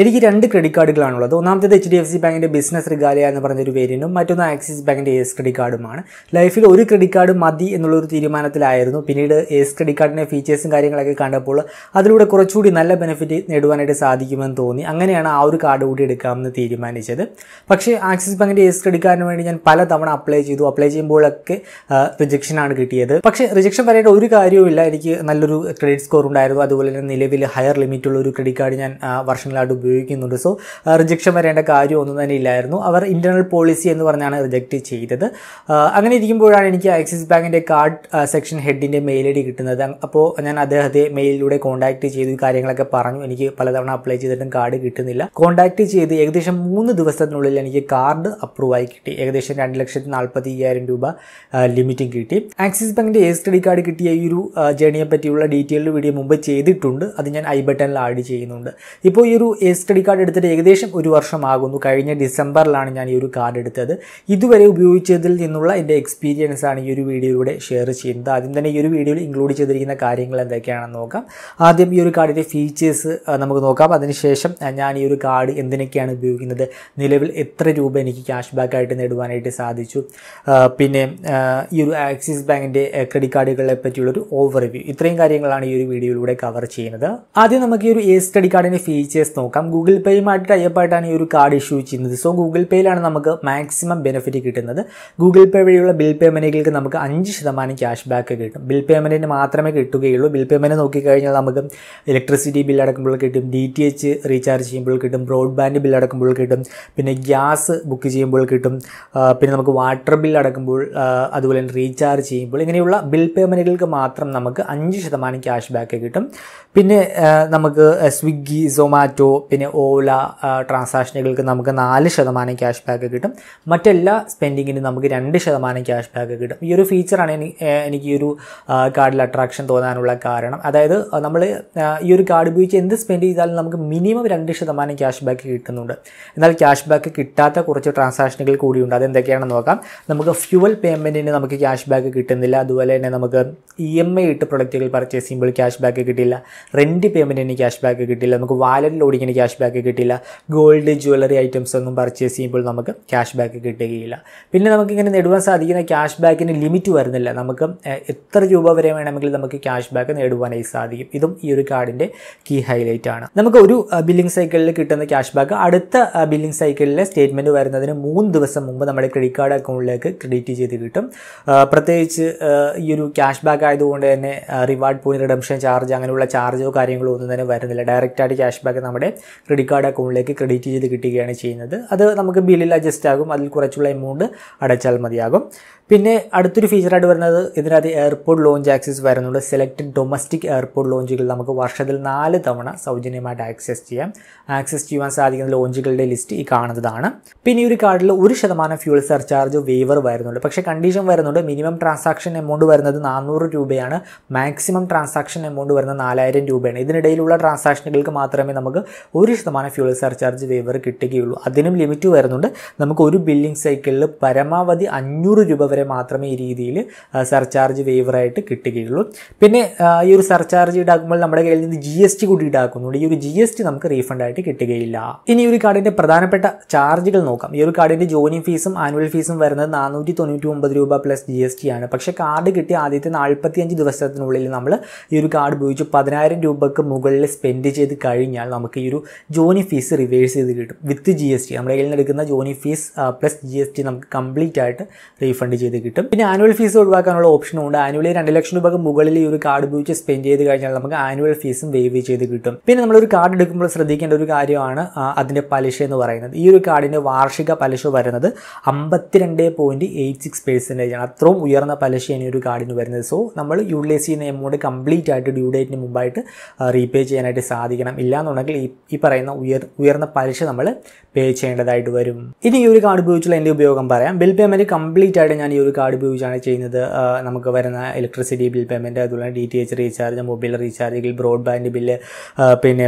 എനിക്ക് രണ്ട് ക്രെഡിറ്റ് കാർഡുകളാണുള്ളത് ഒന്നാമത്തേത് എച്ച് ഡി എഫ് സി ബാങ്കിൻ്റെ ബിസിനസ് റിഗാലിയ എന്ന് പറഞ്ഞൊരു വേരിയൻറ്റും മറ്റൊന്ന് ആക്സിസ് ബാങ്കിൻ്റെ എസ് ക്രെഡിറ്റ് കാർഡുമാണ് ലൈഫിൽ ഒരു ക്രെഡിറ്റ് കാർഡ് മതി എന്നുള്ളൊരു തീരുമാനത്തിലായിരുന്നു പിന്നീട് എസ് ക്രെഡിറ്റ് കാർഡിൻ്റെ ഫീച്ചേഴ്സും കാര്യങ്ങളൊക്കെ കണ്ടപ്പോൾ അതിലൂടെ കുറച്ചുകൂടി നല്ല ബെനിഫിറ്റ് നേടുവാനായിട്ട് സാധിക്കുമെന്ന് തോന്നി അങ്ങനെയാണ് ആ ഒരു കാർഡ് കൂടി എടുക്കാമെന്ന് തീരുമാനിച്ചത് പക്ഷേ ആക്സിസ് ബാങ്കിൻ്റെ എസ് ക്രെഡിറ്റ് കാർഡിന് വേണ്ടി ഞാൻ പല തവണ അപ്ലൈ ചെയ്തു അപ്ലൈ ചെയ്യുമ്പോഴൊക്കെ റിജക്ഷനാണ് കിട്ടിയത് പക്ഷേ റിജക്ഷൻ പറയേണ്ട ഒരു കാര്യവുമില്ല എനിക്ക് നല്ലൊരു ക്രെഡിറ്റ് സ്കോർ ഉണ്ടായിരുന്നു അതുപോലെ തന്നെ നിലവിൽ ഹയർ ലിമിറ്റുള്ള ഒരു ക്രെഡിറ്റ് കാർഡ് ഞാൻ വർഷങ്ങളായിട്ട് ഉപയോഗിക്കുന്നുണ്ട് സോ റിജക്ഷൻ വരേണ്ട കാര്യം ഒന്നും തന്നെ ഇല്ലായിരുന്നു അവർ ഇൻറ്റർണൽ പോളിസി എന്ന് പറഞ്ഞാണ് റിജക്റ്റ് ചെയ്തത് അങ്ങനെ ഇരിക്കുമ്പോഴാണ് എനിക്ക് ആക്സിസ് ബാങ്കിൻ്റെ കാർഡ് സെക്ഷൻ ഹെഡിൻ്റെ മെയിൽ ഐ ഡി കിട്ടുന്നത് അപ്പോൾ ഞാൻ അദ്ദേഹത്തെ മെയിലിലൂടെ കോൺടാക്ട് ചെയ്ത് കാര്യങ്ങളൊക്കെ പറഞ്ഞു എനിക്ക് പലതവണ അപ്ലൈ ചെയ്തിട്ടും കാർഡ് കിട്ടുന്നില്ല കോൺടാക്ട് ചെയ്ത് ഏകദേശം മൂന്ന് ദിവസത്തിനുള്ളിൽ എനിക്ക് കാർഡ് അപ്രൂവായി കിട്ടി ഏകദേശം രണ്ട് ലക്ഷത്തി നാൽപ്പത്തി അയ്യായിരം രൂപ ലിമിറ്റും കിട്ടി ആക്സിസ് ബാങ്കിൻ്റെ എസ് ക്രെഡിറ്റ് കാർഡ് കിട്ടിയ ഈ ഒരു ജേണിയെ പറ്റിയുള്ള ഡീറ്റെയിൽഡ് വീഡിയോ മുമ്പ് ചെയ്തിട്ടുണ്ട് അത് ഞാൻ ഐ ബട്ടണിൽ ആഡ് ചെയ്യുന്നുണ്ട് ഇപ്പോൾ ഈ ഒരു എ കേസ് സ്റ്റഡി കാർഡ് എടുത്തിട്ട് ഏകദേശം ഒരു വർഷമാകുന്നു കഴിഞ്ഞ ഡിസംബറിലാണ് ഞാൻ ഈ ഒരു കാർഡ് എടുത്തത് ഇതുവരെ ഉപയോഗിച്ചതിൽ നിന്നുള്ള എൻ്റെ എക്സ്പീരിയൻസ് ആണ് ഈ ഒരു വീഡിയോയിലൂടെ ഷെയർ ചെയ്യുന്നത് ആദ്യം തന്നെ ഈ ഒരു വീഡിയോയിൽ ഇൻക്ലൂഡ് ചെയ്തിരിക്കുന്ന കാര്യങ്ങൾ എന്തൊക്കെയാണെന്ന് നോക്കാം ആദ്യം ഈ ഒരു കാർഡിൻ്റെ ഫീച്ചേഴ്സ് നമുക്ക് നോക്കാം അതിനുശേഷം ഞാൻ ഈ ഒരു കാർഡ് എന്തിനൊക്കെയാണ് ഉപയോഗിക്കുന്നത് നിലവിൽ എത്ര രൂപ എനിക്ക് ക്യാഷ് ബാക്കായിട്ട് ആയിട്ട് നേടുവാനായിട്ട് സാധിച്ചു പിന്നെ ഈ ഒരു ആക്സിസ് ബാങ്കിൻ്റെ ക്രെഡിറ്റ് കാർഡുകളെ പറ്റിയുള്ളൊരു ഓവർവ്യൂ ഇത്രയും കാര്യങ്ങളാണ് ഈ ഒരു വീഡിയോയിലൂടെ കവർ ചെയ്യുന്നത് ആദ്യം നമുക്ക് ഈ ഒരു എ സ്റ്റഡി കാർഡിൻ്റെ ഫീച്ചേഴ്സ് നോക്കാം നോക്കാം ഗൂഗിൾ പേയുമായിട്ട് ടൈപ്പായിട്ടാണ് ഈ ഒരു കാർഡ് ഇഷ്യൂ ചെയ്യുന്നത് സോ ഗൂഗിൾ പേയിലാണ് നമുക്ക് മാക്സിമം ബെനിഫിറ്റ് കിട്ടുന്നത് ഗൂഗിൾ പേ വഴിയുള്ള ബിൽ പേയ്മെൻറ്റുകൾക്ക് നമുക്ക് അഞ്ച് ശതമാനം ക്യാഷ് ബാക്ക് കിട്ടും ബിൽ പേയ്മെൻറ്റിന് മാത്രമേ കിട്ടുകയുള്ളൂ ബിൽ പേയ്മെൻറ്റ് നോക്കിക്കഴിഞ്ഞാൽ നമുക്ക് ഇലക്ട്രിസിറ്റി ബിൽ അടക്കുമ്പോൾ കിട്ടും ഡി ടി എച്ച് റീചാർജ് ചെയ്യുമ്പോൾ കിട്ടും ബ്രോഡ്ബാൻഡ് ബിൽ അടക്കുമ്പോൾ കിട്ടും പിന്നെ ഗ്യാസ് ബുക്ക് ചെയ്യുമ്പോൾ കിട്ടും പിന്നെ നമുക്ക് വാട്ടർ ബിൽ അടക്കുമ്പോൾ അതുപോലെ തന്നെ റീചാർജ് ചെയ്യുമ്പോൾ ഇങ്ങനെയുള്ള ബിൽ പേയ്മെൻറ്റുകൾക്ക് മാത്രം നമുക്ക് അഞ്ച് ശതമാനം ക്യാഷ് ബാക്ക് കിട്ടും പിന്നെ നമുക്ക് സ്വിഗ്ഗി സൊമാറ്റോ പിന്നെ ഓല ട്രാൻസാക്ഷനുകൾക്ക് നമുക്ക് നാല് ശതമാനം ക്യാഷ് ബാക്ക് കിട്ടും മറ്റെല്ലാ സ്പെൻഡിങ്ങിന് നമുക്ക് രണ്ട് ശതമാനം ക്യാഷ് ബാക്ക് കിട്ടും ഈ ഒരു ഫീച്ചറാണ് എനിക്ക് ഈ ഒരു കാർഡിൽ അട്രാക്ഷൻ തോന്നാനുള്ള കാരണം അതായത് നമ്മൾ ഈ ഒരു കാർഡ് ഉപയോഗിച്ച് എന്ത് സ്പെൻഡ് ചെയ്താലും നമുക്ക് മിനിമം രണ്ട് ശതമാനം ക്യാഷ് ബാക്ക് കിട്ടുന്നുണ്ട് എന്നാൽ ക്യാഷ് ബാക്ക് കിട്ടാത്ത കുറച്ച് ട്രാൻസാക്ഷനുകൾ കൂടിയുണ്ട് അതെന്തൊക്കെയാണെന്ന് നോക്കാം നമുക്ക് ഫ്യൂവൽ പേയ്മെൻറ്റിന് നമുക്ക് ക്യാഷ് ബാക്ക് കിട്ടുന്നില്ല അതുപോലെ തന്നെ നമുക്ക് ഇ എം ഐ ഇട്ട് പ്രൊഡക്റ്റുകൾ പർച്ചേസ് ചെയ്യുമ്പോൾ ക്യാഷ് ബാക്ക് കിട്ടില്ല റെൻറ്റ് പേയ്മെൻറ്റിന് ക്യാഷ് ബാക്ക് കിട്ടില്ല നമുക്ക് വാലറ്റിൽ ലോഡിങ്ങിന് ക്യാഷ് ബാക്ക് കിട്ടില്ല ഗോൾഡ് ജ്വല്ലറി ഐറ്റംസ് ഒന്നും പർച്ചേസ് ചെയ്യുമ്പോൾ നമുക്ക് ക്യാഷ് ബാക്ക് കിട്ടുകയില്ല പിന്നെ നമുക്കിങ്ങനെ നേടുവാൻ സാധിക്കുന്ന ക്യാഷ് ബാക്കിന് ലിമിറ്റ് വരുന്നില്ല നമുക്ക് എത്ര രൂപ വരെ വേണമെങ്കിൽ നമുക്ക് ക്യാഷ് ബാക്ക് നേടുവാനായി സാധിക്കും ഇതും ഈ ഒരു കാർഡിൻ്റെ കീ ഹൈലൈറ്റ് ആണ് നമുക്ക് ഒരു ബില്ലിംഗ് സൈക്കിളിൽ കിട്ടുന്ന ക്യാഷ് ബാക്ക് അടുത്ത ബില്ലിംഗ് സൈക്കിളിലെ സ്റ്റേറ്റ്മെൻറ്റ് വരുന്നതിന് മൂന്ന് ദിവസം മുമ്പ് നമ്മുടെ ക്രെഡിറ്റ് കാർഡ് അക്കൗണ്ടിലേക്ക് ക്രെഡിറ്റ് ചെയ്ത് കിട്ടും പ്രത്യേകിച്ച് ഈ ഒരു ക്യാഷ് ബാക്ക് ആയതുകൊണ്ട് തന്നെ റിവാർഡ് പോയിന്റ് റിഡംഷൻ ചാർജ് അങ്ങനെയുള്ള ചാർജോ കാര്യങ്ങളോ ഒന്നും തന്നെ വരുന്നില്ല ഡയറക്റ്റായിട്ട് ക്യാഷ് ബാക്ക് നമ്മുടെ ക്രെഡിറ്റ് കാർഡ് അക്കൗണ്ടിലേക്ക് ക്രെഡിറ്റ് ചെയ്ത് കിട്ടുകയാണ് ചെയ്യുന്നത് അത് നമുക്ക് ബില്ലിൽ അഡ്ജസ്റ്റ് ആകും അതിൽ കുറച്ചുള്ള എമൗണ്ട് അടച്ചാൽ മതിയാകും പിന്നെ അടുത്തൊരു ഫീച്ചറായിട്ട് വരുന്നത് ഇതിനകത്ത് എയർപോർട്ട് ലോഞ്ച് ആക്സസ് വരുന്നുണ്ട് സെലക്റ്റഡ് ഡൊമസ്റ്റിക് എയർപോർട്ട് ലോഞ്ചുകൾ നമുക്ക് വർഷത്തിൽ നാല് തവണ സൗജന്യമായിട്ട് ആക്സസ് ചെയ്യാം ആക്സസ് ചെയ്യുവാൻ സാധിക്കുന്ന ലോഞ്ചുകളുടെ ലിസ്റ്റ് ഈ കാണുന്നതാണ് പിന്നെ ഈ ഒരു കാർഡിൽ ഒരു ശതമാനം ഫ്യൂൾ സർചാർജ് വേവർ വരുന്നുണ്ട് പക്ഷേ കണ്ടീഷൻ വരുന്നുണ്ട് മിനിമം ട്രാൻസാക്ഷൻ എമൗണ്ട് വരുന്നത് നാനൂറ് രൂപയാണ് മാക്സിമം ട്രാൻസാക്ഷൻ എമൗണ്ട് വരുന്നത് നാലായിരം രൂപയാണ് ഇതിനിടയിലുള്ള ട്രാൻസാക്ഷനുകൾക്ക് മാത്രമേ നമുക്ക് ഒരു ശതമാനം ഫ്യൂൾ സർചാർജ് വേവർ കിട്ടുകയുള്ളൂ അതിനും ലിമിറ്റ് വരുന്നുണ്ട് നമുക്ക് ഒരു ബില്ലിംഗ് സൈക്കിളിൽ പരമാവധി അഞ്ഞൂറ് രൂപ വരെ മാത്രമേ ഈ രീതിയിൽ സർചാർജ് വേവറായിട്ട് കിട്ടുകയുള്ളൂ പിന്നെ ഈ ഒരു സർചാർജ് ഈടാക്കുമ്പോൾ നമ്മുടെ കയ്യിൽ നിന്ന് ജി എസ് ടി കൂടി ഈടാക്കുന്നുണ്ട് ഈ ഒരു ജി എസ് ടി നമുക്ക് റീഫണ്ട് ആയിട്ട് കിട്ടുകയില്ല ഇനി ഒരു കാർഡിൻ്റെ പ്രധാനപ്പെട്ട ചാർജുകൾ നോക്കാം ഈ ഒരു കാർഡിൻ്റെ ജോയിനിങ് ഫീസും ആനുവൽ ഫീസും വരുന്നത് നാനൂറ്റി തൊണ്ണൂറ്റി ഒമ്പത് രൂപ പ്ലസ് ജി എസ് ടി ആണ് പക്ഷേ കാർഡ് കിട്ടിയ ആദ്യത്തെ നാൽപ്പത്തിയഞ്ച് ദിവസത്തിനുള്ളിൽ നമ്മൾ ഈ ഒരു കാർഡ് ഉപയോഗിച്ച് പതിനായിരം രൂപക്ക് മുകളിൽ സ്പെൻഡ് ചെയ്ത് കഴിഞ്ഞാൽ നമുക്ക് ഈ ഒരു ജോണി ഫീസ് റിവേഴ്സ് ചെയ്ത് കിട്ടും വിത്ത് ജി എസ് ടി നമ്മുടെ കയ്യിൽ നിന്ന് എടുക്കുന്ന joining fees plus G S T നമുക്ക് കംപ്ലീറ്റ് ആയിട്ട് റീഫണ്ട് ചെയ്ത് കിട്ടും പിന്നെ ആനുവൽ ഫീസ് ഒഴിവാക്കാനുള്ള ഓപ്ഷനും ഉണ്ട് ആനുവലി രണ്ട് ലക്ഷം രൂപ മുകളിൽ ഈ ഒരു കാർഡ് ഉപയോഗിച്ച് സ്പെൻഡ് ചെയ്ത് കഴിഞ്ഞാൽ നമുക്ക് ആനുവൽ ഫീസും വേവ് ചെയ്ത് കിട്ടും പിന്നെ നമ്മളൊരു കാർഡ് എടുക്കുമ്പോൾ ശ്രദ്ധിക്കേണ്ട ഒരു കാര്യമാണ് അതിൻ്റെ പലിശ എന്ന് പറയുന്നത് ഈ ഒരു കാർഡിൻ്റെ വാർഷിക പലിശ വരുന്നത് അമ്പത്തിരണ്ട് പോയിന്റ് എയ്റ്റ് സിക്സ് പെർസെൻറ്റേജ് ആണ് അത്രയും ഉയർന്ന പലിശയാണ് ഈ ഒരു കാർഡിന് വരുന്നത് സോ നമ്മൾ യൂട്ടിലൈസ് ചെയ്യുന്ന എമൗണ്ട് കംപ്ലീറ്റ് ആയിട്ട് ഡ്യൂ ഡേറ്റിന് മുമ്പായിട്ട് റീപേ ചെയ്യാനായിട്ട് സാധിക്കണം ഇല്ലാന്നുണ്ടെങ്കിൽ ഈ ഈ പറയുന്ന ഉയർ ഉയർന്ന പലിശ നമ്മൾ പേ ചെയ്യേണ്ടതായിട്ട് വരും ഇനി ഈ ഒരു കാർഡ് ഉപയോഗിച്ചുള്ള എൻ്റെ ഉപയോഗം പറയാം ബിൽ പേയ്മെൻറ്റ് കംപ്ലീറ്റ് ആയിട്ട് ഞാൻ ഈ ഒരു കാർഡ് ഉപയോഗിച്ചാണ് ചെയ്യുന്നത് നമുക്ക് വരുന്ന ഇലക്ട്രിസിറ്റി ബിൽ പേയ്മെൻറ്റ് അതുപോലെ D T H recharge mobile recharge broadband bill പിന്നെ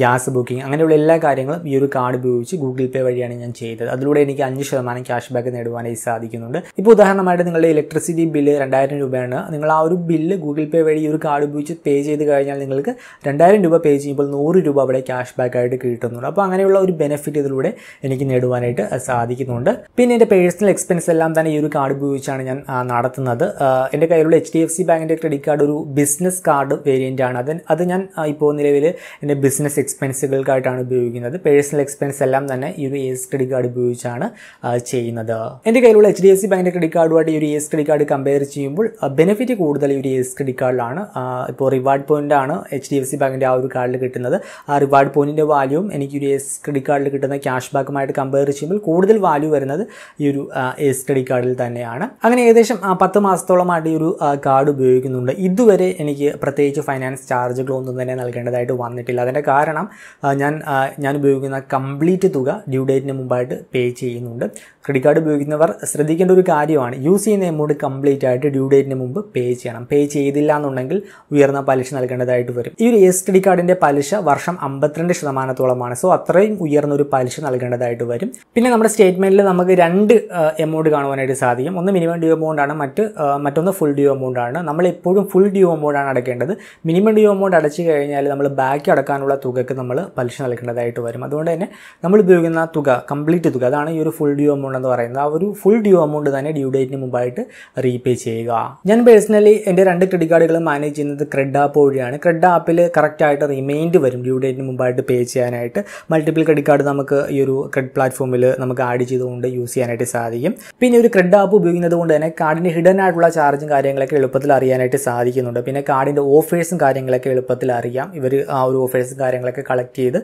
ഗ്യാസ് ബുക്കിംഗ് അങ്ങനെയുള്ള എല്ലാ കാര്യങ്ങളും ഈ ഒരു കാർഡ് ഉപയോഗിച്ച് ഗൂഗിൾ പേ വഴിയാണ് ഞാൻ ചെയ്തത് അതിലൂടെ എനിക്ക് അഞ്ച് ശതമാനം ക്യാഷ് ബാക്ക് നേടുവാനായി സാധിക്കുന്നുണ്ട് ഇപ്പോൾ ഉദാഹരണമായിട്ട് നിങ്ങളുടെ ഇലക്ട്രിസിറ്റി ബില്ല് രണ്ടായിരം രൂപയാണ് നിങ്ങൾ ആ ഒരു ബില്ല് ഗൂഗിൾ പേ വഴി ഈ ഒരു കാർഡ് ഉപയോഗിച്ച് പേ ചെയ്ത് കഴിഞ്ഞാൽ നിങ്ങൾക്ക് രണ്ടായിരം രൂപ പേ ചെയ്യുമ്പോൾ നൂറ് രൂപ അവിടെ ക്യാഷ് ബാക്ക് ആയിട്ട് കിട്ടുന്നുണ്ട് അപ്പോൾ അങ്ങനെയുള്ള ഒരു ബെനിഫിറ്റ് ഇതിലൂടെ എനിക്ക് നേടുവാനായിട്ട് സാധിക്കുന്നുണ്ട് പിന്നെ എൻ്റെ പേഴ്സണൽ എക്സ്പെൻസ് എല്ലാം തന്നെ ഈ ഒരു കാർഡ് ഉപയോഗിച്ചാണ് ഞാൻ നടത്തുന്നത് എൻ്റെ കയ്യിലുള്ള എച്ച് ഡി എഫ് സി ബാങ്കിൻ്റെ ക്രെഡിറ്റ് കാർഡ് ഒരു ബിസിനസ് കാർഡ് വേരിയൻ്റ് ആണ് അത് അത് ഞാൻ ഇപ്പോൾ നിലവിൽ എൻ്റെ ബിസിനസ് എക്സ്പെൻസുകൾക്കായിട്ടാണ് ഉപയോഗിക്കുന്നത് പേഴ്സണൽ എക്സ്പെൻസ് എല്ലാം തന്നെ ഈ ഒരു എസ് ക്രെഡിറ്റ് കാർഡ് ഉപയോഗിച്ചാണ് ചെയ്യുന്നത് എൻ്റെ കയ്യിലുള്ള എച്ച് ഡി എഫ് സി ബാങ്കിൻ്റെ ക്രെഡിറ്റ് കാർഡുമായിട്ട് ഈ ഒരു എസ് ക്രെഡിറ്റ് കാർഡ് കമ്പയർ ചെയ്യുമ്പോൾ ബെനിഫിറ്റ് കൂടുതൽ ഈ ഒരു എസ് ക്രെഡിറ്റ് കാർഡിലാണ് ഇപ്പോൾ റിവാർഡ് പോയിൻ്റ് ആണ് എച്ച് ഡി എഫ് സി ബാങ്കിൻ്റെ ആ ഒരു കാർഡിൽ കിട്ടുന്നത് ആ റിവാർഡ് പോയിൻ്റ് ഫോണിൻ്റെ വാല്യൂവും എനിക്ക് ഒരു എസ് ക്രെഡിറ്റ് കാർഡിൽ കിട്ടുന്ന ക്യാഷ് ബാക്കുമായിട്ട് കമ്പയർ ചെയ്യുമ്പോൾ കൂടുതൽ വാല്യൂ വരുന്നത് ഈ ഒരു എസ് ക്രെഡിറ്റ് കാർഡിൽ തന്നെയാണ് അങ്ങനെ ഏകദേശം പത്ത് മാസത്തോളമായിട്ട് ഈ ഒരു കാർഡ് ഉപയോഗിക്കുന്നുണ്ട് ഇതുവരെ എനിക്ക് പ്രത്യേകിച്ച് ഫൈനാൻസ് ചാർജുകളൊന്നും തന്നെ നൽകേണ്ടതായിട്ട് വന്നിട്ടില്ല അതിൻ്റെ കാരണം ഞാൻ ഞാൻ ഉപയോഗിക്കുന്ന കംപ്ലീറ്റ് തുക ഡ്യൂ ഡേറ്റിന് മുമ്പായിട്ട് പേ ചെയ്യുന്നുണ്ട് ക്രെഡിറ്റ് കാർഡ് ഉപയോഗിക്കുന്നവർ ശ്രദ്ധിക്കേണ്ട ഒരു കാര്യമാണ് യൂസ് ചെയ്യുന്ന എമൗണ്ട് കംപ്ലീറ്റ് ആയിട്ട് ഡ്യൂ ഡേറ്റിന് മുമ്പ് പേ ചെയ്യണം പേ ചെയ്തില്ല എന്നുണ്ടെങ്കിൽ ഉയർന്ന പലിശ നൽകേണ്ടതായിട്ട് വരും ഈ ഒരു എസ് ക്രെഡിറ്റ് കാർഡിൻ്റെ പലിശ വർഷം അമ്പത്തിരണ്ട് ശതമാനത്തോളമാണ് സോ അത്രയും ഉയർന്ന ഒരു പലിശ നൽകേണ്ടതായിട്ട് വരും പിന്നെ നമ്മുടെ സ്റ്റേറ്റ്മെൻറ്റിൽ നമുക്ക് രണ്ട് എമൗണ്ട് കാണുവാനായിട്ട് സാധിക്കും ഒന്ന് മിനിമം ഡ്യൂ എമൗണ്ട് ആണ് മറ്റ് മറ്റൊന്ന് ഫുൾ ഡ്യൂ എമൗണ്ട് ആണ് നമ്മൾ എപ്പോഴും ഫുൾ ഡ്യൂ എമൗണ്ട് ആണ് അടയ്ക്കേണ്ടത് മിനിമം ഡ്യൂ എമൗണ്ട് അടച്ചു കഴിഞ്ഞാൽ നമ്മൾ ബാക്കി അടക്കാനുള്ള തുകയ്ക്ക് നമ്മൾ പലിശ നൽകേണ്ടതായിട്ട് വരും അതുകൊണ്ട് തന്നെ നമ്മൾ ഉപയോഗിക്കുന്ന തുക കംപ്ലീറ്റ് തുക അതാണ് ഈ ഒരു ഫുൾ ഡ്യൂ എമൗണ്ട് എന്ന് പറയുന്നത് ആ ഒരു ഫുൾ ഡ്യൂ എമൗണ്ട് തന്നെ ഡ്യൂ ഡേറ്റിന് മുമ്പായിട്ട് റീപേ ചെയ്യുക ഞാൻ പേഴ്സണലി എൻ്റെ രണ്ട് ക്രെഡിറ്റ് കാർഡുകൾ മാനേജ് ചെയ്യുന്നത് ക്രെഡ് ആപ്പ് വഴിയാണ് ക്രെഡ് ആപ്പിൽ കറക്റ്റായിട്ട് റിമൈൻഡ് വരും ഡ്യൂ ഡേറ്റിന് മുമ്പായിട്ട് പേ ചെയ്യാനായിട്ട് മൾട്ടിപ്പിൾ ക്രെഡിറ്റ് കാർഡ് നമുക്ക് ഈ ഒരു ക്രെഡിറ്റ് പ്ലാറ്റ്ഫോമിൽ നമുക്ക് ആഡ് ചെയ്തുകൊണ്ട് യൂസ് ചെയ്യാനായിട്ട് സാധിക്കും പിന്നെ ഒരു ക്രെഡ് ആപ്പ് ഉപയോഗിക്കുന്നത് കൊണ്ട് തന്നെ കാർഡിൻ്റെ ഹിഡൻ ആയിട്ടുള്ള ചാർജും കാര്യങ്ങളൊക്കെ എളുപ്പത്തിൽ അറിയാനായിട്ട് സാധിക്കുന്നുണ്ട് പിന്നെ കാർഡിൻ്റെ ഓഫേഴ്സും കാര്യങ്ങളൊക്കെ എളുപ്പത്തിൽ അറിയാം ഇവർ ആ ഒരു ഓഫേഴ്സും കാര്യങ്ങളൊക്കെ കളക്ട് ചെയ്ത്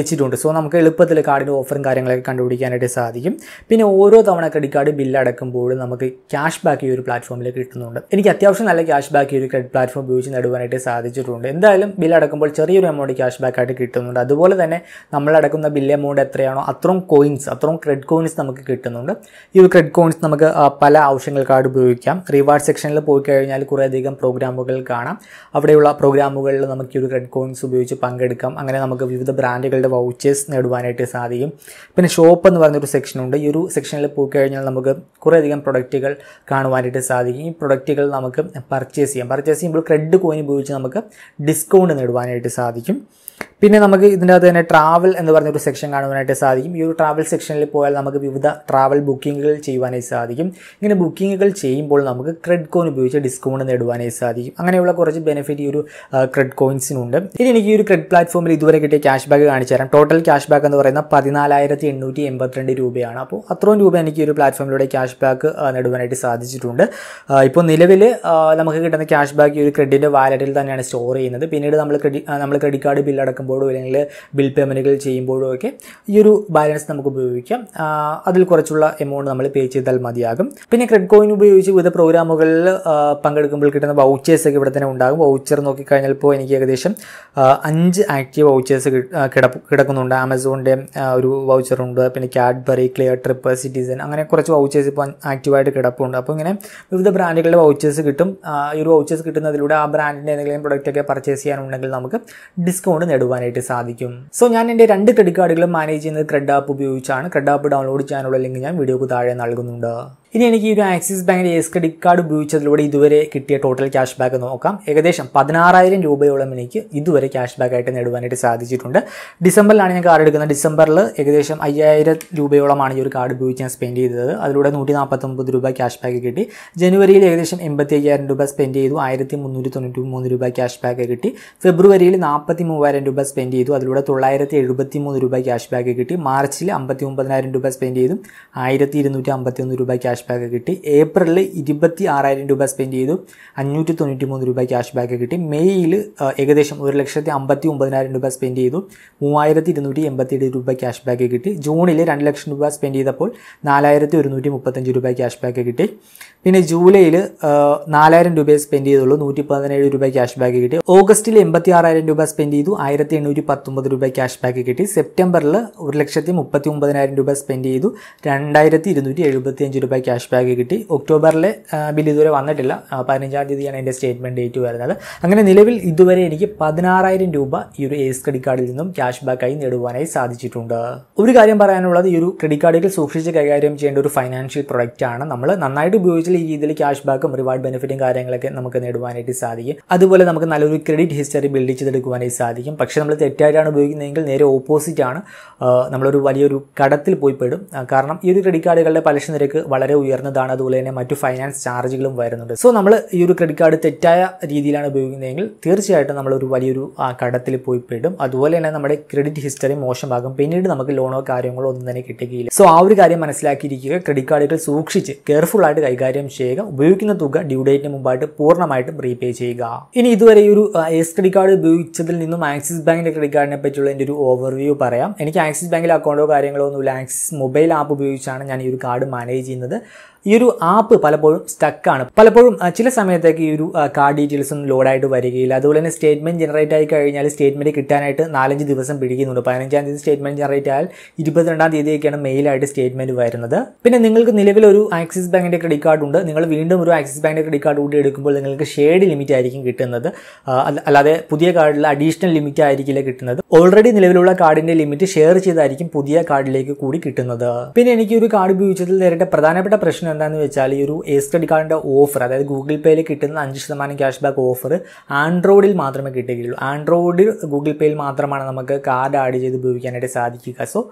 വെച്ചിട്ടുണ്ട് സോ നമുക്ക് എളുപ്പത്തിൽ കാർഡിൻ്റെ ഓഫറും കാര്യങ്ങളൊക്കെ കണ്ടുപിടിക്കാനായിട്ട് സാധിക്കും പിന്നെ ഓരോ തവണ ക്രെഡിറ്റ് കാർഡ് ബില്ല് അടക്കുമ്പോഴും നമുക്ക് ക്യാഷ് ബാക്ക് ഈ ഒരു പ്ലാറ്റ്ഫോമിൽ കിട്ടുന്നുണ്ട് എനിക്ക് അത്യാവശ്യം നല്ല ക്യാഷ് ബാക്ക് ഈ ഒരു ക്രെഡിറ്റ് പ്ലാറ്റ്ഫോം ഉപയോഗിച്ച് നേടുവാനായിട്ട് സാധിച്ചിട്ടുണ്ട് എന്തായാലും ബില്ല് അടക്കുമ്പോൾ ചെറിയൊരു എമൗണ്ട് ക്യാഷ് ബാക്കായിട്ട് കിട്ടുന്നുണ്ട് അതുപോലെ തന്നെ നമ്മളടക്കുന്ന ബില്ല് എമൗണ്ട് എത്രയാണോ അത്രയും കോയിൻസ് അത്രയും ക്രെഡ് കോയിൻസ് നമുക്ക് കിട്ടുന്നുണ്ട് ഈ ഒരു ക്രെഡ് കോയിൻസ് നമുക്ക് പല ആവശ്യങ്ങൾക്കായിട്ട് ഉപയോഗിക്കാം റിവാർഡ് സെക്ഷനിൽ പോയി കഴിഞ്ഞാൽ കുറേയധികം പ്രോഗ്രാമുകൾ കാണാം അവിടെയുള്ള പ്രോഗ്രാമുകളിൽ നമുക്ക് ഈ ഒരു ക്രെഡ് കോയിൻസ് ഉപയോഗിച്ച് പങ്കെടുക്കാം അങ്ങനെ നമുക്ക് വിവിധ ബ്രാൻഡുകളുടെ വൗച്ചേഴ്സ് നേടുവാനായിട്ട് സാധിക്കും പിന്നെ ഷോപ്പ് എന്ന് പറഞ്ഞൊരു സെക്ഷനുണ്ട് ഈ ഒരു സെക്ഷനിൽ പോയി കഴിഞ്ഞാൽ നമുക്ക് കുറേയധികം പ്രൊഡക്റ്റുകൾ കാണുവാനായിട്ട് സാധിക്കും ഈ പ്രൊഡക്റ്റുകൾ നമുക്ക് പർച്ചേസ് ചെയ്യാം പർച്ചേസ് ചെയ്യുമ്പോൾ ക്രെഡ് കോയിൻ ഉപയോഗിച്ച് നമുക്ക് ഡിസ്കൗണ്ട് നേടുവാനായിട്ട് സാധിക്കും പിന്നെ നമുക്ക് ഇതിൻ്റെ അകത്ത് തന്നെ ട്രാവൽ എന്ന് പറഞ്ഞൊരു സെക്ഷൻ കാണുവാനായിട്ട് സാധിക്കും ഈ ഒരു ട്രാവൽ സെക്ഷനിൽ പോയാൽ നമുക്ക് വിവിധ ട്രാവൽ ബുക്കിങ്ങുകൾ ചെയ്യുവാനായി സാധിക്കും ഇങ്ങനെ ബുക്കിങ്ങുകൾ ചെയ്യുമ്പോൾ നമുക്ക് ക്രെഡിറ്റ് കോയിൻ ഉപയോഗിച്ച് ഡിസ്കൗണ്ട് നേടുവാനായി സാധിക്കും അങ്ങനെയുള്ള കുറച്ച് ബെനിഫിറ്റ് ഈ ഒരു ക്രെഡിറ്റ് കോയിൻസിനുണ്ട് ഇനി എനിക്ക് ഈ ഒരു ക്രെഡ് പ്ലാറ്റ്ഫോമിൽ ഇതുവരെ കിട്ടിയ ക്യാഷ് ബാക്ക് കാണിച്ചു തരാം ടോട്ടൽ ക്യാഷ് ബാക്ക് എന്ന് പറയുന്ന പതിനാലായിരത്തി എണ്ണൂറ്റി എൺപത്തിരണ്ട് രൂപയാണ് അപ്പോൾ അത്രയും രൂപ എനിക്ക് ഈ ഒരു പ്ലാറ്റ്ഫോമിലൂടെ ക്യാഷ് ബാക്ക് നേടുവാനായിട്ട് സാധിച്ചിട്ടുണ്ട് ഇപ്പോൾ നിലവിൽ നമുക്ക് കിട്ടുന്ന ക്യാഷ് ബാക്ക് ഈ ഒരു ക്രെഡിറ്റിൻ്റെ വാലറ്റിൽ തന്നെയാണ് സ്റ്റോർ ചെയ്യുന്നത് പിന്നീട് നമ്മൾ ക്രെഡിറ്റ് നമ്മൾ ക്രെഡിറ്റ് കാർഡ് ബില്ലടക്കം അടക്കുമ്പോഴോ അല്ലെങ്കിൽ ബിൽ പേയ്മെൻറ്റുകൾ ചെയ്യുമ്പോഴോ ഒക്കെ ഈ ഒരു ബാലൻസ് നമുക്ക് ഉപയോഗിക്കാം അതിൽ കുറച്ചുള്ള എമൗണ്ട് നമ്മൾ പേ ചെയ്താൽ മതിയാകും പിന്നെ ക്രെഡിറ്റ് കോയിൻ ഉപയോഗിച്ച് വിവിധ പ്രോഗ്രാമുകളിൽ പങ്കെടുക്കുമ്പോൾ കിട്ടുന്ന വൗച്ചേഴ്സ് ഒക്കെ ഇവിടെ തന്നെ ഉണ്ടാകും വൗച്ചർ നോക്കിക്കഴിഞ്ഞാൽ ഇപ്പോൾ എനിക്ക് ഏകദേശം അഞ്ച് ആക്റ്റീവ് വൗച്ചേഴ്സ് കിടക്കുന്നുണ്ട് ആമസോണിൻ്റെ ഒരു വൗച്ചറുണ്ട് പിന്നെ കാഡ്ബറി ക്ലിയർ ട്രിപ്പ് സിറ്റിസൺ അങ്ങനെ കുറച്ച് വൗച്ചേഴ്സ് ഇപ്പോൾ ആക്റ്റീവായിട്ട് കിടപ്പുണ്ട് അപ്പോൾ ഇങ്ങനെ വിവിധ ബ്രാൻഡുകളുടെ വൗച്ചേഴ്സ് കിട്ടും ഈ ഒരു വൗച്ചേഴ്സ് കിട്ടുന്നതിലൂടെ ആ ബ്രാൻഡിൻ്റെ എന്തെങ്കിലും ഒക്കെ പർച്ചേസ് ചെയ്യാനുണ്ടെങ്കിൽ നമുക്ക് ഡിസ്കൗണ്ട് നേടും ഇടുവാനായിട്ട് സാധിക്കും സോ ഞാൻ എൻ്റെ രണ്ട് ക്രെഡിറ്റ് കാർഡുകളും മാനേജ് ചെയ്യുന്നത് ക്രെഡ് ആപ്പ് ഉപയോഗിച്ചാണ് ക്രെഡ് ആപ്പ് ഡൗൺലോഡ് ചെയ്യാനുള്ള ലിങ്ക് ഞാൻ വീഡിയോക്ക് താഴെ നൽകുന്നുണ്ട് ഇനി എനിക്ക് ഈ ഒരു ആക്സിസ് ബാങ്കിൻ്റെ എസ് ക്രെഡിറ്റ് കാർഡ് ഉപയോഗിച്ചതിലൂടെ ഇതുവരെ കിട്ടിയ ടോട്ടൽ ക്യാഷ് ബാക്ക് നോക്കാം ഏകദേശം പതിനാറായിരം രൂപയോളം എനിക്ക് ഇതുവരെ ക്യാഷ് ബാക്ക് ആയിട്ട് നേടുവാനായിട്ട് സാധിച്ചിട്ടുണ്ട് ഡിസംബറിലാണ് ഞാൻ കാർഡ് എടുക്കുന്നത് ഡിസംബറിൽ ഏകദേശം അയ്യായിരം രൂപയോളമാണ് ഈ ഒരു കാർഡ് ഉപയോഗിച്ച് ഞാൻ സ്പെൻഡ് ചെയ്തത് അതിലൂടെ നൂറ്റി നാൽപ്പത്തൊമ്പത് രൂപ ക്യാഷ് ബാക്ക് കിട്ടി ജനുവരിയിൽ ഏകദേശം എൺപത്തി അയ്യായിരം രൂപ സ്പെൻഡ് ചെയ്തു ആയിരത്തി മുന്നൂറ്റി തൊണ്ണൂറ്റി മൂന്ന് രൂപ ക്യാഷ് ബാക്ക് കിട്ടി ഫെബ്രുവരിയിൽ നാൽപ്പത്തി മൂവായിരം രൂപ സ്പെൻഡ് ചെയ്തു അതിലൂടെ തൊള്ളായിരത്തി എഴുപത്തി മൂന്ന് രൂപ ക്യാഷ് ബാക്ക് കിട്ടി മാർച്ചിൽ അമ്പത്തി ഒമ്പതിനായിരം രൂപ സ്പെൻഡ് ചെയ്തു ആയിരത്തി ഇരുന്നൂറ്റി അമ്പത്തി ഒന്ന് രൂപ ക്യാഷ് ക്യാഷ് ബാക്ക് കിട്ടി ഏപ്രിലിൽ ഇരുപത്തി ആറായിരം രൂപ സ്പെൻഡ് ചെയ്തു അഞ്ഞൂറ്റി തൊണ്ണൂറ്റി മൂന്ന് രൂപ ക്യാഷ് ബാക്ക് കിട്ടി മെയ്യിൽ ഏകദേശം ഒരു ലക്ഷത്തി അമ്പത്തി ഒമ്പതിനായിരം രൂപ സ്പെൻഡ് ചെയ്തു മൂവായിരത്തി ഇരുന്നൂറ്റി എൺപത്തി എൺപത്തിയേഴ് രൂപ ക്യാഷ് ബാക്ക് കിട്ടി ജൂണിൽ രണ്ട് ലക്ഷം രൂപ സ്പെൻഡ് ചെയ്തപ്പോൾ നാലായിരത്തി ഒരുന്നൂറ്റി മുപ്പത്തഞ്ച് രൂപ ക്യാഷ് ബാക്ക് കിട്ടി പിന്നെ ജൂലൈയിൽ നാലായിരം രൂപയെ സ്പെൻഡ് ചെയ്തുള്ളൂ നൂറ്റി പതിനേഴ് രൂപ ക്യാഷ് ബാക്ക് കിട്ടി ഓഗസ്റ്റിൽ എൺപത്തി ആറായിരം രൂപ സ്പെൻഡ് ചെയ്തു ആയിരത്തി എണ്ണൂറ്റി പത്തൊമ്പത് രൂപ ക്യാഷ് ബാക്ക് കിട്ടി സെപ്റ്റംബറിൽ ഒരു ലക്ഷത്തി മുപ്പത്തി ഒമ്പതിനായിരം രൂപ സ്പെൻഡ് ചെയ്തു രണ്ടായിരത്തി ഇരുന്നൂറ്റി എഴുപത്തി അഞ്ച് രൂപ ക്യാഷ് ബാക്ക് കിട്ടി ഒക്ടോബറിൽ ബിൽ ഇതുവരെ വന്നിട്ടില്ല പതിനഞ്ചാം തീയതിയാണ് എൻ്റെ സ്റ്റേറ്റ്മെൻറ്റ് ഡേറ്റ് വരുന്നത് അങ്ങനെ നിലവിൽ ഇതുവരെ എനിക്ക് പതിനാറായിരം രൂപ ഈ ഒരു എസ് ക്രെഡിറ്റ് കാർഡിൽ നിന്നും ക്യാഷ് ബാക്കായി നേടുവാനായി സാധിച്ചിട്ടുണ്ട് ഒരു കാര്യം പറയാനുള്ളത് ഈ ഒരു ക്രെഡിറ്റ് കാർഡുകൾ സൂക്ഷിച്ച് കൈകാര്യം ചെയ്യേണ്ട ഒരു ഫൈനാൻഷ്യൽ പ്രൊഡക്റ്റാണ് ആണ് നമ്മൾ നന്നായിട്ട് ഉപയോഗിച്ചാൽ ഈ രീതിയിൽ ക്യാഷ് ബാക്കും റിവാർഡ് ബെനിഫിറ്റും കാര്യങ്ങളൊക്കെ നമുക്ക് നേടുവാനായിട്ട് സാധിക്കും അതുപോലെ നമുക്ക് നല്ലൊരു ക്രെഡിറ്റ് ഹിസ്റ്ററി ബിൽഡ് ചെയ്തെടുക്കുവാനായി സാധിക്കും പക്ഷേ നമ്മൾ തെറ്റായിട്ടാണ് ഉപയോഗിക്കുന്നതെങ്കിൽ നേരെ ഓപ്പോസിറ്റ് ആണ് നമ്മളൊരു വലിയൊരു കടത്തിൽ പോയി പെടും കാരണം ഈ ഒരു ക്രെഡിറ്റ് കാർഡുകളുടെ പലിശ നിരക്ക് വളരെ ഉയർന്നതാണ് അതുപോലെ തന്നെ മറ്റു ഫൈനാൻസ് ചാർജുകളും വരുന്നുണ്ട് സോ നമ്മൾ ഈ ഒരു ക്രെഡിറ്റ് കാർഡ് തെറ്റായ രീതിയിലാണ് ഉപയോഗിക്കുന്നതെങ്കിൽ തീർച്ചയായിട്ടും നമ്മളൊരു വലിയൊരു കടത്തിൽ പോയി പെടും അതുപോലെ തന്നെ നമ്മുടെ ക്രെഡിറ്റ് ഹിസ്റ്ററി മോശമാകും പിന്നീട് നമുക്ക് ലോണോ കാര്യങ്ങളോ ഒന്നും തന്നെ കിട്ടുകയില്ല സോ ആ ഒരു കാര്യം മനസ്സിലാക്കിയിരിക്കുക ക്രെഡിറ്റ് കാർഡുകൾ സൂക്ഷിച്ച് കെയർഫുൾ ആയിട്ട് കൈകാര്യം ചെയ്യുക ഉപയോഗിക്കുന്ന തുക ഡ്യൂ ഡേറ്റിന് മുമ്പായിട്ട് പൂർണ്ണമായിട്ടും റീപേ ചെയ്യുക ഇനി ഇതുവരെ ഈ ഒരു എസ് ക്രെഡിറ്റ് കാർഡ് ഉപയോഗിച്ചതിൽ നിന്നും ആക്സിസ് ബാങ്കിന്റെ ക്രെഡിറ്റ് കാർഡിനെ പറ്റിയുള്ള എൻ്റെ ഒരു ഓവർവ്യൂ പറയാം എനിക്ക് ആക്സിസ് ബാങ്കിലെ അക്കൗണ്ടോ കാര്യങ്ങളോ ഒന്നുമില്ല ആക്സിസ് മൊബൈൽ ആപ്പ് ഉപയോഗിച്ചാണ് ഞാൻ ഈ ഒരു കാർഡ് മാനേജ് ചെയ്യുന്നത് ഈ ഒരു ആപ്പ് പലപ്പോഴും സ്റ്റക്കാണ് പലപ്പോഴും ചില സമയത്തേക്ക് ഈ ഒരു കാർഡ് ഡീറ്റെയിൽസും ലോഡായിട്ട് വരികയില്ല അതുപോലെ തന്നെ സ്റ്റേറ്റ്മെൻറ്റ് ജനറേറ്റ് ആയി കഴിഞ്ഞാൽ സ്റ്റേറ്റ്മെൻറ്റ് കിട്ടാനായിട്ട് നാലഞ്ച് ദിവസം പിടിക്കുന്നുണ്ട് പതിനഞ്ചാം തീയതി സ്റ്റേറ്റ്മെൻറ്റ് ജനറേറ്റ് ആയാൽ ഇരുപത്തിരണ്ടാം തീയതിയൊക്കെയാണ് മെയിലായിട്ട് സ്റ്റേറ്റ്മെൻറ്റ് വരുന്നത് പിന്നെ നിങ്ങൾക്ക് നിലവിൽ ഒരു ആക്സിസ് ബാങ്കിൻ്റെ ക്രെഡിറ്റ് കാർഡ് ഉണ്ട് നിങ്ങൾ വീണ്ടും ഒരു ആക്സിസ് ബാങ്കിൻ്റെ ക്രെഡിറ്റ് കാർഡ് കൂടി എടുക്കുമ്പോൾ നിങ്ങൾക്ക് ഷെയ്ഡ് ലിമിറ്റ് ആയിരിക്കും കിട്ടുന്നത് അല്ലാതെ പുതിയ കാർഡിൽ അഡീഷണൽ ലിമിറ്റ് ആയിരിക്കില്ല കിട്ടുന്നത് ഓൾറെഡി നിലവിലുള്ള കാർഡിൻ്റെ ലിമിറ്റ് ഷെയർ ചെയ്തായിരിക്കും പുതിയ കാർഡിലേക്ക് കൂടി കിട്ടുന്നത് പിന്നെ എനിക്ക് ഒരു കാർഡ് ഉപയോഗിച്ചതിൽ നേരിട്ട് പ്രധാനപ്പെട്ട പ്രശ്നം എന്താണെന്ന് വെച്ചാൽ ഈ ഒരു എസ് ക്രെഡിറ്റ് കാർഡിൻ്റെ ഓഫർ അതായത് ഗൂഗിൾ പേയിൽ കിട്ടുന്ന അഞ്ച് ശതമാനം ക്യാഷ് ബാക്ക് ഓഫർ ആൻഡ്രോയിഡിൽ മാത്രമേ കിട്ടുകയുള്ളൂ ആൻഡ്രോയിഡ് ഗൂഗിൾ പേയിൽ മാത്രമാണ് നമുക്ക് കാർഡ് ആഡ് ചെയ്ത് ഉപയോഗിക്കാനായിട്ട് സാധിക്കുക സോ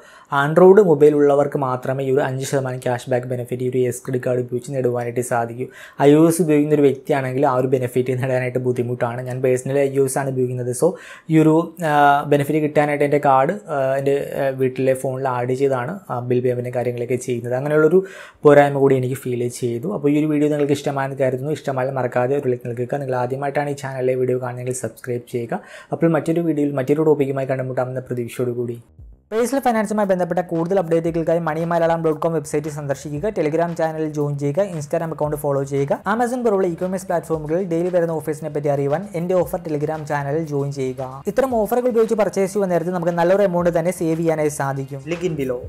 ആൻഡ്രോയിഡ് മൊബൈൽ ഉള്ളവർക്ക് മാത്രമേ ഈ ഒരു അഞ്ച് ശതമാനം ക്യാഷ് ബാക്ക് ബെനിഫിറ്റ് ഈ ഒരു എസ് ക്രെഡിറ്റ് കാർഡ് ഉപയോഗിച്ച് നേടുവാനായിട്ട് സാധിക്കൂ ഐ ഒ എസ് ഉപയോഗിക്കുന്ന ഒരു വ്യക്തിയാണെങ്കിൽ ആ ഒരു ബെനിഫിറ്റ് നേടാനായിട്ട് ബുദ്ധിമുട്ടാണ് ഞാൻ പേഴ്സണലി ഐ എസ് ആണ് ഉപയോഗിക്കുന്നത് സോ ഈ ഒരു ബെനിഫിറ്റ് കിട്ടാനായിട്ട് എൻ്റെ കാർഡ് എൻ്റെ വീട്ടിലെ ഫോണിൽ ആഡ് ചെയ്താണ് ബിൽ പേയ്മെൻറ്റ് കാര്യങ്ങളൊക്കെ ചെയ്യുന്നത് അങ്ങനെയുള്ളൊരു പോരായ്മ കൂടി എനിക്ക് ഫീൽ ചെയ്തു അപ്പോൾ ഈ ഒരു വീഡിയോ നിങ്ങൾക്ക് ഇഷ്ടമായെന്ന് കരുതുന്നു ഇഷ്ടമായാലും മറക്കാതെ ഒരു ലൈക്ക് നൽകുക നിങ്ങൾ ആദ്യമായിട്ടാണ് ഈ ചാനലിലെ വീഡിയോ കാണുന്നതെങ്കിൽ സബ്സ്ക്രൈബ് ചെയ്യുക അപ്പോൾ മറ്റൊരു വീഡിയോയിൽ മറ്റൊരു ടോപ്പിക്കുമായി കണ്ടുമുട്ടാമെന്ന പ്രതീക്ഷയോടുകൂടി പേഴ്സണൽ ഫൈനാൻസുമായി ബന്ധപ്പെട്ട കൂടുതൽ അപ്ഡേറ്റുകൾക്കായി money Malayalam dot com website സന്ദർശിക്കുക ടെലിഗ്രാം ചാനലിൽ ജോയിൻ ചെയ്യുക ഇൻസ്റ്റാഗ്രാം അക്കൗണ്ട് ഫോളോ ചെയ്യുക ആമസോൺ പോലുള്ള ഇ കൊമേഴ്സ് പ്ലാറ്റ്ഫോമുകളിൽ ഡെയിലി വരുന്ന ഓഫീസിനെ പറ്റി അറിയുവാൻ എന്റെ ഓഫർ ടെലിഗ്രാം ചാനലിൽ ജോയിൻ ചെയ്യുക ഇത്തരം ഓഫറുകൾ ഉപയോഗിച്ച് പർച്ചേസ് ചെയ്യുന്ന നേരത്തെ നമുക്ക് നല്ലൊരു എമൗണ്ട് തന്നെ സേവ് ചെയ്യാനായി സാധിക്കും ലിങ്ക് ഇൻ ബിലോ